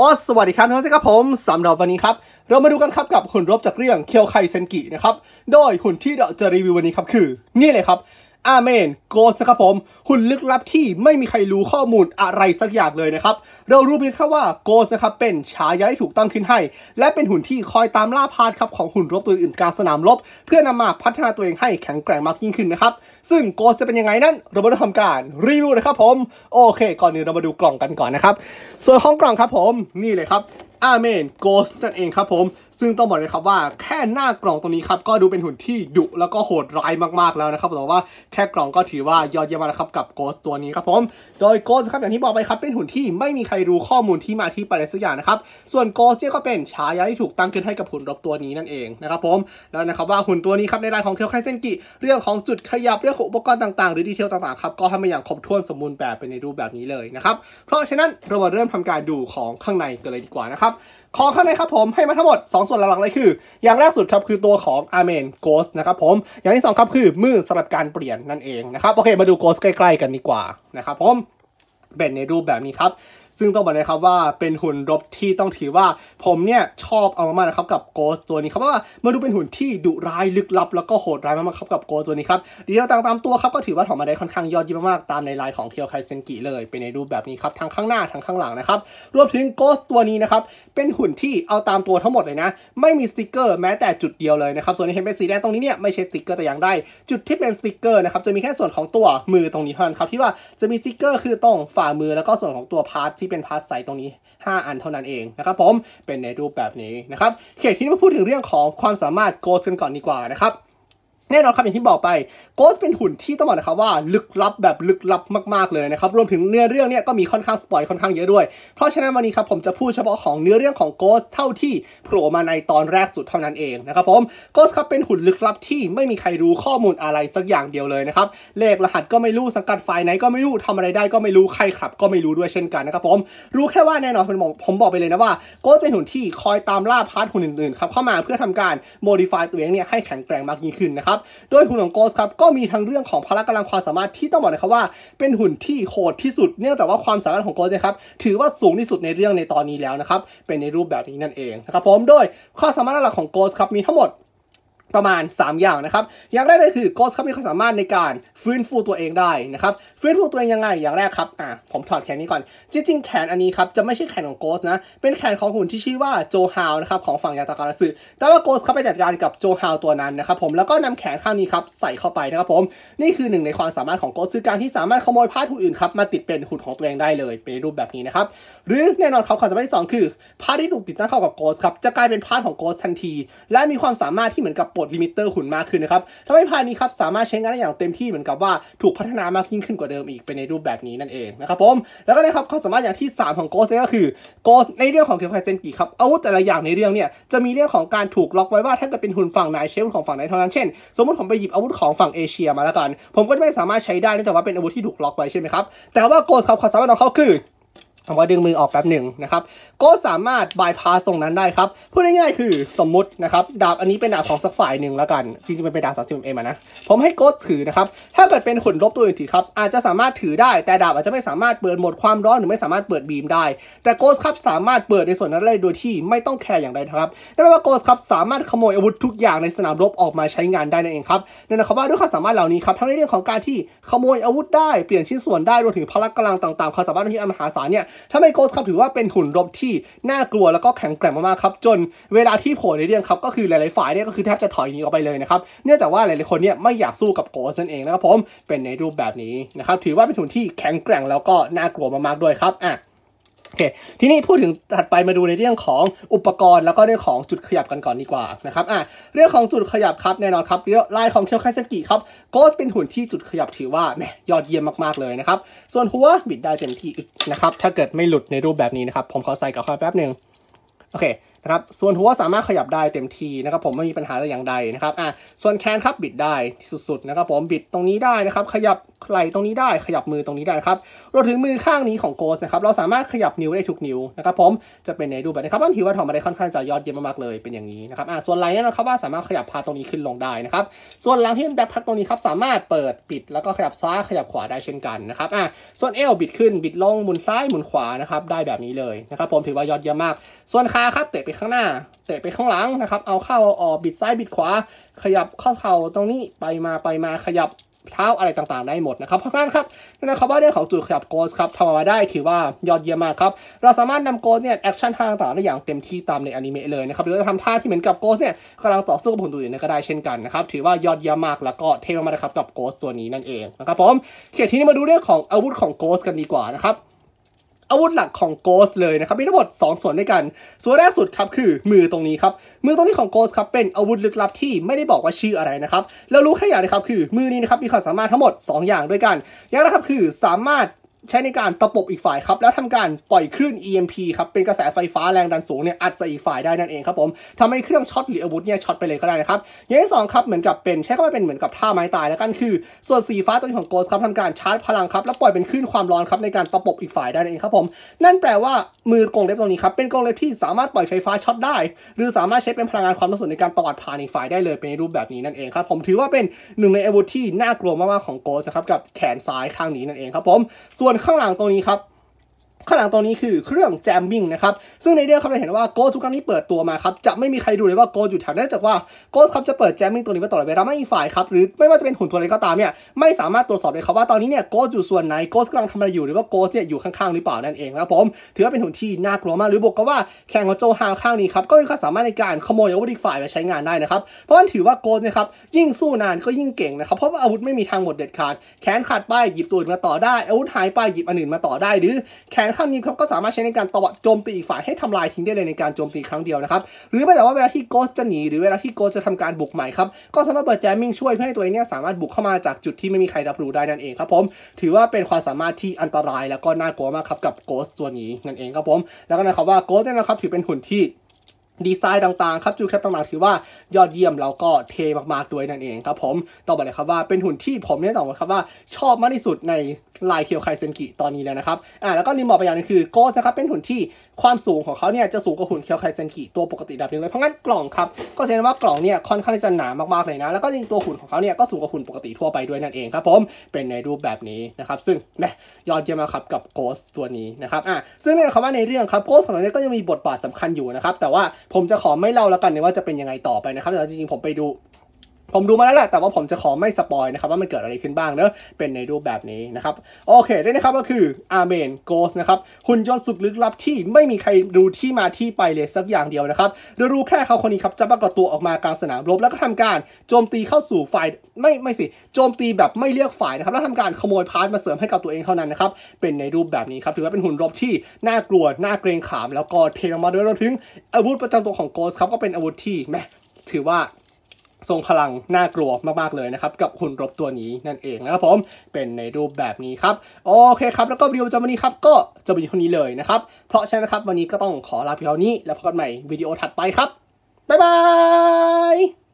ออสวัสดีครับทุกท่านครับผมสำหรับวันนี้ครับ เรามาดูกันครับกับหุ่นรบจากเรื่องเคียวไคเซนกินะครับโดยหุ่นที่เราจะรีวิววันนี้ครับคือ นี่เลยครับอาเมนโกสครับผมหุ่นลึกลับที่ไม่มีใครรู้ข้อมูลอะไรสักอย่างเลยนะครับเรารู้เพียงแค่ว่าโกสนะครับเป็นฉายาที่ถูกตั้งขึ้นให้ และเป็นหุ่นที่คอยตามล่าพาดครับของหุ่นรบตัวอื่นกลางสนามรบเพื่อนำมาพัฒนาตัวเองให้แข็งแกร่งมากยิ่งขึ้นนะครับซึ่งโกสจะเป็นยังไงนั้นเรามาทำการรีวิวนะครับผม โอเค ก่อนอื่นเรามาดูกล่องกันก่อนนะครับส่วนของกล่องครับผม นี่เลยครับอาเมนโกสนั่นเองครับผมซึ่งต้องบอกเลยครับว่าแค่หน้ากล่องตรงนี้ครับก็ดูเป็นหุ่นที่ดุแล้วก็โหดร้ายมากๆแล้วนะครับแต่ว่าแค่กล่องก็ถือว่ายอดเยี่ยมแล้วครับกับโกสตัวนี้ครับผม โดยโกสครับอย่างที่บอกไปครับเป็นหุ่นที่ไม่มีใครรู้ข้อมูลที่มาที่ไปเลยสักอย่างนะครับส่วนโกสเนี่ยก็เป็นฉายาที่ถูกตั้งขึ้นให้กับหุ่นรบตัวนี้นั่นเองนะครับผมแล้วนะครับว่าหุ่นตัวนี้ครับในรายของเคียวไคเซนกิเรื่องของจุดขยับเรื่องของอุปกรณ์ต่างๆหรือดีเทลต่างๆครับก็ทำมาอย่างครบถ้วนสมบูรณ์แบบเป็นในรูปแบบนี้เลยนะครับเพราะฉะนั้นเรามาเริ่มทำการดูของข้างในกันเลยดีกว่านะครับของข้างในครับผมให้มาทั้งหมด 2 ส่วนหลักๆเลยคือ อย่างแรกสุดครับคือตัวของอาร์เมนโกสนะครับผม อย่างที่ 2ครับคือ มือสำหรับการเปลี่ยนนั่นเองนะครับ โอเคมาดูโกสใกล้ ๆกันดีกว่านะครับผม เป็นในรูปแบบนี้ครับซึ่งต้องบอกเลยครับว่าเป็นหุ่นรบที่ต้องถือว่าผมเนี่ยชอบเอามากๆนะครับกับโกสตัวนี้ครับว่าเมื่อดูเป็นหุ่นที่ดุร้ายลึกลับ แล้วก็โหดร้ายมากๆครับกับโกสตัวนี้ครับดีเทลต่างตามตัวครับก็ถือว่าถอมมาได้ค่อนข้างยอดเยี่ยมมากๆตามในลายของเคียวไคเซนกิเลย เป็นในรูปแบบนี้ครับทั้งข้างหน้าทั้งข้างหลังนะครับรวมถึงโกสตัวนี้นะครับเป็นหุ่นที่เอาตามตัวทั้งหมดเลยนะไม่มีสติ๊กเกอร์แม้แต่จุดเดียวเลยนะครับส่วนที่เห็นเป็นสีแดงตรงนี้เนี่ยไม่ใช่สติ๊กเกอร์แต่อย่างใดจุดที่เป็นสติกเกอร์นะครับจะมีแค่ส่วนของตัวมือตรงนี้เท่านั้นครับที่ว่าจะมีสติกเกอร์คือตรงฝ่ามือแล้วก็ส่วนของตัวพาร์ททที่เป็นพาสไซตรงนี้ 5 อันเท่านั้นเองนะครับผมเป็นในรูปแบบนี้นะครับเขตที่มาพูดถึงเรื่องของความสามารถโกสกันก่อนดีกว่านะครับแน่นอนครับอย่างที่บอกไปโกสเป็นหุ่นที่ต้องบอกนะครับว่าลึกลับแบบลึกลับมาก ๆเลยนะครับรวมถึงเนื้อเรื่องเนี่ยก็มีค่อนข้างสปอยค่อนข้างเยอะด้วยเพราะฉะนั้นวันนี้ครับผมจะพูดเฉพาะของเนื้อเรื่องของโกส เท่าที่โผล่มาในตอนแรกสุดเท่านั้นเองนะครับผมโกสครับ เป็นหุ่นลึกลับที่ไม่มีใครรู้ข้อมูลอะไรสักอย่างเดียวเลยนะครับเลขรหัสก็ไม่รู้สังกัดฝ่ายไหนก็ไม่รู้ทำอะไรได้ ก็ไม่รู้ใครขับก็ไม่รู้ด้วยเช่นกันนะครับผมรู้แค่ว่าแน่นอนผมบอกผมบอกไปเลยนะว่าโกสเป็นหุ่นที่คอยตามล่าพาร์ทหุ่นอื่นๆครับเข้ามาเพื่อทำการโมดิฟายตัวเองเนี่ยให้แข็งแกร่งมากยิ่งขึ้นนะครับโดยหุ่นของโกสครับ ก็มีทั้งเรื่องของพละกำลังความสามารถที่ต้องบอกเลยครับว่า เป็นหุ่นที่โหดที่สุด เนื่องจากว่าความสามารถของโกสนะครับถือว่าสูงที่สุดในเรื่องในตอนนี้แล้วนะครับ เป็นในรูปแบบนี้นั่นเองนะครับผมโดยข้อสามารถหลักของโกสครับ มีทั้งหมดประมาณ 3 อย่างนะครับอย่างแรกเลยคือโกสเขามีความสามารถในการฟื้นฟูตัวเองได้นะครับ ฟื้นฟูตัวเองยังไงอย่างแรกครับอ่ะผมถอดแขนนี้ก่อน จริง ๆ แขนอันนี้ครับ จะไม่ใช่แขนของโกสนะ เป็นแขนของหุ่นที่ชื่อว่าโจฮาวนะครับของฝั่งยาตาการาสึแต่ว่าโกสเขาไปจัดการกับโจฮาวตัวนั้นนะครับผมแล้วก็นำแขนข้างนี้ครับใส่เข้าไปนะครับผมนี่คือหนึ่ง ในความสามารถของโกสคือการที่สามารถขโมยผ้าหุ่นอื่นครับมาติดเป็นหุ่นของตัวเองได้เลย เป็นรูปแบบนี้นะครับหรือแน่นอนเขาความสามารถที่ 2 คือผ้าที่ถูกติดตั้งเข้ากับโกสครับจะกลายเป็นผ้าของโกสทันที และมีความสามารถที่เหมือนกับปลดลิมิเตอร์หุ่นมากขึ้นนะครับ ทำให้พายนี้ครับสามารถใช้งานได้อย่างเต็มที่เหมือนกับว่าถูกพัฒนามากยิ่งขึ้นกว่าเดิมอีกเป็นในรูปแบบนี้นั่นเองนะครับผม แล้วก็นะครับความสามารถอย่างที่ 3 ของโกสเนี่ยก็คือโกสในเรื่องของเคีไคเซนกิครับ อาวุธ แต่ละอย่างในเรื่องเนี่ยจะมีเรื่องของการถูกล็อกไว้ว่าถ้าเกิดเป็นหุ่นฝั่งไหนใช้อาวุธของฝั่งไหนเท่านั้นเช่น สมมติผมไปหยิบอาวุธของฝั่งเอเชียมาแล้วกันผมก็ไม่สามารถใช้ได้นื่ว่าเป็นอาวุธที่ถูกล็อกไว้ใช่ไหมครับ แต่ว่าโกสครับความสามารถของเขาคือผมก็ดึงมือออกแป๊บหนึ่งนะครับก็สามารถบายพาสตรงนั้นได้ครับ พูดง่ายๆคือสมมุตินะครับ ดาบอันนี้เป็นดาบของสักฝ่ายหนึ่งแล้วกันจริงๆมันเป็นดาบสามสิบเอ็มนะ ผมให้โกสถือนะครับ ถ้าเกิดเป็นหุ่นลบตัวอื่นถือครับ อาจจะสามารถถือได้ แต่ดาบอาจจะไม่สามารถเปิดหมดความร้อนหรือไม่สามารถเปิดบีมได้ แต่โกสครับสามารถเปิดในส่วนนั้นได้โดยที่ไม่ต้องแคร์อย่างใดครับนั่นแปลว่าโกสครับสามารถขโมยอาวุธทุกอย่างในสนามรบออกมาใช้งานได้นั่นเองครับนั่นนะครับว่าด้วยความสามารถเหล่านี้ครับทั้งในเรื่องของการที่ขโมยอาวุธได้เปลี่ยนชิ้นส่วนได้รวมถึงพลงกำลังต่างๆความสามารถที่อันมหาศาลเนี่ยทำไมโกสครับถือว่าเป็นหุ่นรบที่น่ากลัวแล้วก็แข็งแกร่งมากๆครับจนเวลาที่โผล่ในเรื่องครับก็คือหลายๆฝ่ายเนี่ยก็คือแทบจะถอยหนีออกไปเลยนะครับเนื่องจากว่าหลายๆคนเนี่ยไม่อยากสู้กับโกสนั่นเองนะครับผมเป็นในรูปแบบนี้นะครับถือว่าเป็นหุ่นที่แข็งแกร่งแล้วก็น่ากลัวมากๆด้วยครับอ่ะอเคทีนี้พูดถึงถัดไปมาดูในเรื่องของอุปกรณ์ แล้วก็เรื่องของจุดขยับกันก่อนดีกว่านะครับอ่ะเรื่องของจุดขยับครับแน่นอนครับเรื่องลายของเคียวคาซากิครับโก็เป็นหุ่นที่จุดขยับถือว่าแหมยอดเยี่ยมมากๆเลยนะครับส่วนหัวบิดได้เต็มที่นะครับถ้าเกิดไม่หลุดในรูปแบบนี้นะครับ ผมขอใส่กับคอยแป๊บหนึ่งโอเคครับส่วนหัวสามารถขยับได้เต็มทีนะครับ ผมไม่มีปัญหาอะไรอย่างใดนะครับอ่ะส่วนแคนครับบิดได้สุดๆนะครับผมบิดตรงนี้ได้นะครับขยับไหล่ตรงนี้ได้ ขยับมือตรงนี้ได้ครับรวมถึงมือข้างนี้ของโกสนะครับเราสามารถขยับนิ้วได้ทุกนิ้วนะครับผมจะเป็นในรูปแบบนะครับบ้าถือว่าทำอะไรค่อนข้างจะยอดเยี่ยมมากเลยเป็นอย่างนี้นะครับอ่ะส่วนไหล่แน่นะครับว่าสามารถขยับพาตรงนี้ขึ้นลงได้นะครับส่วนหลังที่เป็นแบ็คพักตรงนี้ครับสามารถเปิดปิดแล้วก็ขยับซ้ายขยับขวาได้เช่นกันนะครับอ่ะส่วนเอวบิดขึ้นบิดลงหมุนซ้ายหมุนขวานะครับได้แบบนี้เลยนะครับผมถือว่ายอดเยี่ยมมาก ส่วนขาครับเตะไปข้างหน้า เตะไปข้างหลังนะครับเอาเข้าเอาออกบิดซ้ายบิดขวา ขยับข้อเข่าตรงนี้ไปมาไปมาขยับเท้าอะไรต่างๆได้หมดนะครับเพราะงั้นครับนั่นครับว่าเรื่องของจุดขยับโกสครับทำออกมาได้ถือว่ายอดเยี่ยมมากครับเราสามารถนำโกสเนี่ยแอคชั่นทางต่างๆได้อย่างเต็มที่ตามในอนิเมะเลยนะครับหรือจะทำท่าที่เหมือนกับโกสเนี่ยกำลังต่อสู้กับหุ่นตัวอื่นก็ได้เช่นกันนะครับถือว่ายอดเยี่ยมมากแล้วก็เท่มากนะครับกับโกส ตัวนี้นั่นเองนะครับผมเขียนที่นี้มาดูเรื่องของอาวุธของโกสกันดีกว่านะครับอาวุธหลักของโกสเลยนะครับมีทั้งหมด 2 ส่วนด้วยกันส่วนแรกสุดครับคือมือตรงนี้ครับ มือตรงนี้ของโกสครับ เป็นอาวุธลึกลับที่ไม่ได้บอกว่าชื่ออะไรนะครับแล้วรู้แค่อย่างนะครับ คือมือนี้นะครับมีความสามารถทั้งหมด 2 อย่างด้วยกัน อย่างแรกครับ คือสามารถใช้ในการตะปบอีกฝ่ายครับ แล้วทำการปล่อยคลื่น EMP ครับเป็นกระแสไฟฟ้าแรงดันสูงเนี่ยอัดใส่อีกฝ่ายได้นั่นเองครับผมทำให้เครื่องช็อตหรืออาวุธเนี่ยช็อตไปเลยก็ได้นะครับ อย่างที่สองครับเหมือนกับเป็นใช้เข้าไปเป็นเหมือนกับท่าไม้ตายแล้วกันคือ ส่วนสีฟ้าตัวนี้ของโกสครับทำการชาร์จพลังครับ แล้วปล่อยเป็นคลื่นความร้อนครับในการตะปบอีกฝ่ายได้นั่นเองครับผมนั่นแปลว่ามือกงเล็บตรงนี้ครับเป็นกงเล็บที่สามารถปล่อยไฟฟ้าช็อตได้หรือสามารถใช้เป็นพลังงานความร้อนสในการตอดผ่านอีกฝ่ายได้เลยเป็นรูปแบบนี้นั่นเองครับผมถือว่าเป็นหนึ่งในอาวุธที่น่ากลัวมากๆของโกสครับกับแขนซ้ายข้างนี้นั่นเองครับผมส่วนข้างหลังตรงนี้ครับข้างหลังตัวนี้คือเครื่องแจมมิ่งนะครับ ซึ่งในเรื่องครับเราเห็นว่าโกสทุกครั้งที่เปิดตัวมาครับ จะไม่มีใครดูเลยว่าโกสอยู่แถวนั้นจากว่าโกสครับจะเปิดแจมมิ่งตัวนี้มาตลอดเวลาไม่ฝ่ายครับ หรือไม่ว่าจะเป็นหุ่นตัวอะไรก็ตามเนี่ยไม่สามารถตรวจสอบเลยครับว่าตอนนี้เนี่ยโกสอยู่ส่วนไหนโกสกำลังทำอะไรอยู่หรือว่าโกสเนี่ยอยู่ข้างๆหรือเปล่านั่นเองนะผมถือว่าเป็นหุ่นที่น่ากลัวมากหรือบอกกับว่าแข่งกับโจฮาวข้างนี้ครับก็มีความสามารถในการขโมยอาวุธอีกฝ่ายไปใช้งานได้นะครับเพราะว่นันถือว่าโกสนะครับยิ่งสู้นานก็ยิ่งเก่งนะครับเพราะว่าอาวุธไม่มีทางหมดเด็ดขาดแขนขาดไปหยิบตัวอื่นมาต่อได้อาวุธหายไปหยิบอันอื่นมาต่อได้ หรือแขนคำั้งเขาก็สามารถใช้ในการตวัโจมตีอีกฝ่ายให้ทำลายทิ้งได้เลยในการโจมตีครั้งเดียวนะครับหรือแม้แต่ว่าเวลาที่โกสจะหนีหรือเวลาที่โกสจะทำการบุกใหม่ครับก็สามารถเปิดแจมมิ่งช่วยเพื่อให้ตัวเองเนี่ยสามารถบุกเข้ามาจากจุดที่ไม่มีใครรับรู้ได้นั่นเองครับผมถือว่าเป็นความสามารถที่อันตรายแล้วก็น่ากลัวมากครับกับโกสตัวนี้นั่นเองครับผมแล้วก็นะครับว่าโกสเนี่ยนะครับถือเป็นหุ่นที่ดีไซน์ต่างๆครับจูแคปต่างๆถือว่ายอดเยี่ยมแล้วก็เทมากๆด้วยนั่นเองครับผมต้องบอกเลยครับว่าเป็นหุ่นที่ผมเนี่ยต้องบอกครับว่าชอบมากที่สุดในลายเคียวไคเซนกิตอนนี้แล้วนะครับอ่าแล้วก็นิมบอกไปอย่างนึงคือโกสนะครับเป็นหุ่นที่ความสูงของเขาเนี่ยจะสูงกว่าหุ่นเคียวไคเซนกิตัวปกติดับหนึ่งเลยเพราะงั้นกล่องครับก็แสดงว่ากล่องเนี่ยค่อนข้างจะหนามากๆเลยนะแล้วก็จริงตัวหุ่นของเขาเนี่ยก็สูงกว่าหุ่นปกติทั่วไปด้วยนั่นเองครับผมเป็นในรูปแบบนี้นะครับซึ่งแมยอดเยี่ยมมากครับกับโกส ตัวนี้นะครับอ่าซึ่งเนยคำว่าในเรื่องครับโกสของเราเนี่ยก็ยังมีบทบาทสำคัญอยู่นะครับแต่ว่าผมจะขอไม่เล่าแล้วกันว่าจะเป็นยังไงต่อไปนะครับแต่จริงๆ ผมไปดูผมดูมาแล้วแหละแต่ว่าผมจะขอไม่สปอยนะครับว่ามันเกิดอะไรขึ้นบ้างเนอะเป็นในรูปแบบนี้นะครับ โอเคได้นะครับก็คือ อาร์เมนโกสนะครับ หุ่นยนต์สุดลึกลับที่ไม่มีใครรู้ที่มาที่ไปเลยสักอย่างเดียวนะครับโดยรู้แค่เขาคนนี้ครับจะปรากฏตัวออกมากลางสนามรบ แล้วก็ทำการโจมตีเข้าสู่ฝ่ายไม่ ไม่สิ โจมตีแบบไม่เลือกฝ่ายนะครับแล้วทำการขโมยพาร์ทมาเสริมให้กับตัวเองเท่านั้นนะครับ เป็นในรูปแบบนี้ครับถือว่าเป็นหุ่นรบที่น่ากลัวน่าเกรงขาม แล้วก็เทลงมาด้วยรวมถึงอาวุธประจำตัวของโกสครับก็เป็นอาวุธที่แมถือว่าทรงพลังน่ากลัวมากๆเลยนะครับกับหุ่นรบตัวนี้นั่นเองนะครับผมเป็นในรูปแบบนี้ครับ โอเคครับ แล้วก็วิดีโอจำวันนี้ครับก็จะเป็นเท่านี้เลยนะครับเพราะฉะนั้นครับ วันนี้ก็ต้องขอลาเพียงเท่านี้ แล้วพบกันใหม่วิดีโอถัดไปครับบ๊ายบาย